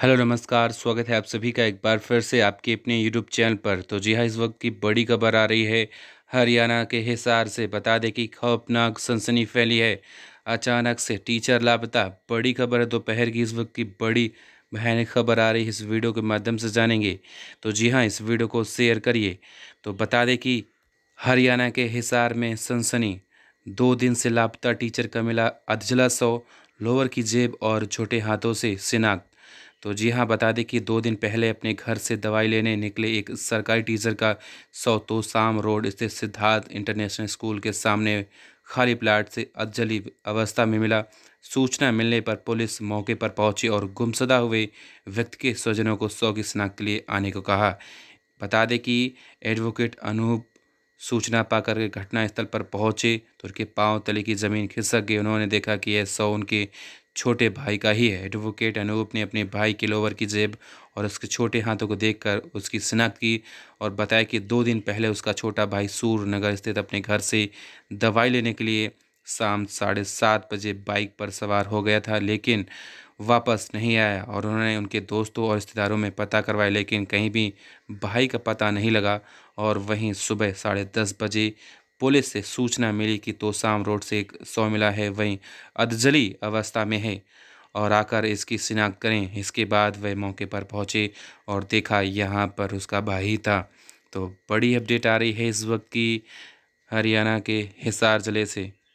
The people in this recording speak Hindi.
हेलो नमस्कार स्वागत है आप सभी का एक बार फिर से आपके अपने यूट्यूब चैनल पर तो जी हाँ इस वक्त की बड़ी खबर आ रही है हरियाणा के हिसार से बता दें कि खौफनाक सनसनी फैली है अचानक से टीचर लापता बड़ी खबर है दोपहर की इस वक्त की बड़ी भयानक खबर आ रही है इस वीडियो के माध्यम से जानेंगे तो जी हाँ इस वीडियो को शेयर करिए तो बता दें कि हरियाणा के हिसार में सनसनी दो दिन से लापता टीचर का मिला अधजला सौ लोअर की जेब और छोटे हाथों से शिनाख्त तो जी हाँ बता दें कि दो दिन पहले अपने घर से दवाई लेने निकले एक सरकारी टीचर का साम रोड स्थित सिद्धार्थ इंटरनेशनल स्कूल के सामने खाली प्लाट से अजली अवस्था में मिला सूचना मिलने पर पुलिस मौके पर पहुंची और गुमशुदा हुए व्यक्ति के स्वजनों को सौ की शनाख्त के लिए आने को कहा बता दें कि एडवोकेट अनूप सूचना पाकर घटनास्थल पर पहुंचे तो उनके पांव तले की ज़मीन खिसक गई उन्होंने देखा कि यह सौ उनके छोटे भाई का ही है एडवोकेट अनूप ने अपने भाई के लोवर की जेब और उसके छोटे हाथों को देखकर उसकी शिनाख्त की और बताया कि दो दिन पहले उसका छोटा भाई सूर नगर स्थित अपने घर से दवाई लेने के लिए शाम साढ़े सात बजे बाइक पर सवार हो गया था लेकिन वापस नहीं आया और उन्होंने उनके दोस्तों और रिश्तेदारों में पता करवाया लेकिन कहीं भी भाई का पता नहीं लगा और वहीं सुबह साढ़े दस बजे पुलिस से सूचना मिली कि तोसाम रोड से एक सौ मिला है वहीं अधजली अवस्था में है और आकर इसकी शिनाख्त करें इसके बाद वह मौके पर पहुंचे और देखा यहाँ पर उसका भाई था तो बड़ी अपडेट आ रही है इस वक्त की हरियाणा के हिसार ज़िले से